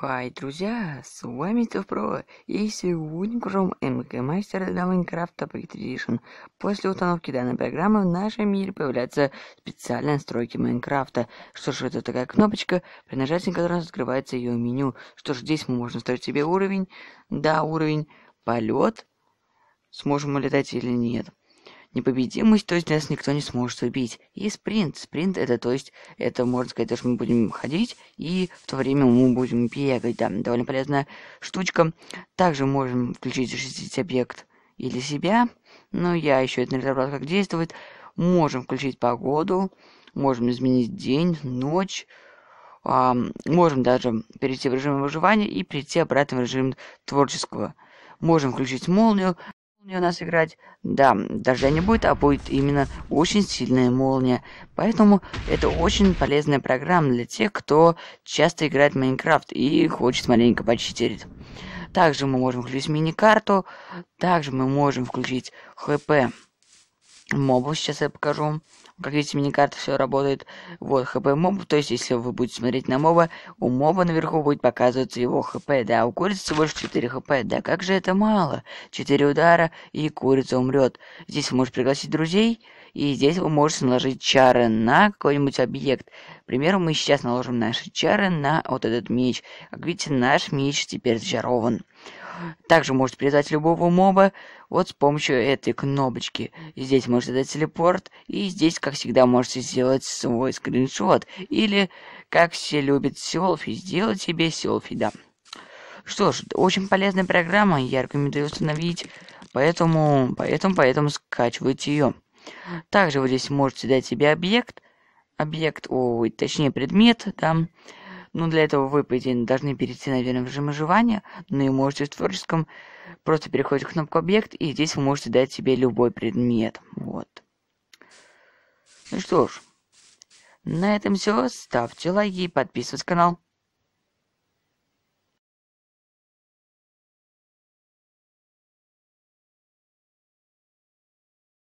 Хай, друзья, с вами Туфпро, и сегодня кружим МК для Майнкрафта Big После установки данной программы в нашем мире появляются специальные настройки Майнкрафта. Что же это такая кнопочка, при нажатии которой открывается ее меню. Что ж, здесь мы можем строить себе уровень, да, уровень, полет, сможем мы летать или нет. Непобедимость, то есть нас никто не сможет убить. И спринт. Спринт это, то есть, это, можно сказать, что мы будем ходить, и в то время мы будем бегать. Да, довольно полезная штучка. Также можем включить защитить объект или себя. Но я еще это не разобрал, как действует. Можем включить погоду, можем изменить день, ночь. А, можем даже перейти в режим выживания и перейти обратно в режим творческого. Можем включить молнию молния у нас играть. Да, дождя не будет, а будет именно очень сильная молния. Поэтому это очень полезная программа для тех, кто часто играет в Майнкрафт и хочет маленько почитерить. Также мы можем включить мини-карту, также мы можем включить ХП мобов. Сейчас я покажу. Как видите, миникарта все работает. Вот хп мобов. То есть, если вы будете смотреть на моба, у моба наверху будет показываться его хп. Да, а у курицы больше лишь 4 хп. Да, как же это мало. 4 удара, и курица умрет. Здесь вы можете пригласить друзей. И здесь вы можете наложить чары на какой-нибудь объект. К примеру, мы сейчас наложим наши чары на вот этот меч. Как видите, наш меч теперь зачарован. Также может призвать любого моба вот с помощью этой кнопочки. Здесь можете дать телепорт, и здесь, как всегда, можете сделать свой скриншот. Или, как все любят селфи, сделать себе селфи, да. Что ж, очень полезная программа, я рекомендую установить, поэтому, поэтому, поэтому скачивайте ее. Также вы здесь можете дать себе объект, объект, ой, точнее предмет, там, да, но для этого вы, по идее, должны перейти, наверное, в режим оживания, но ну и можете в творческом. Просто переходите в кнопку «Объект», и здесь вы можете дать себе любой предмет. Вот. Ну что ж, на этом все. Ставьте лайки, подписывайтесь на канал.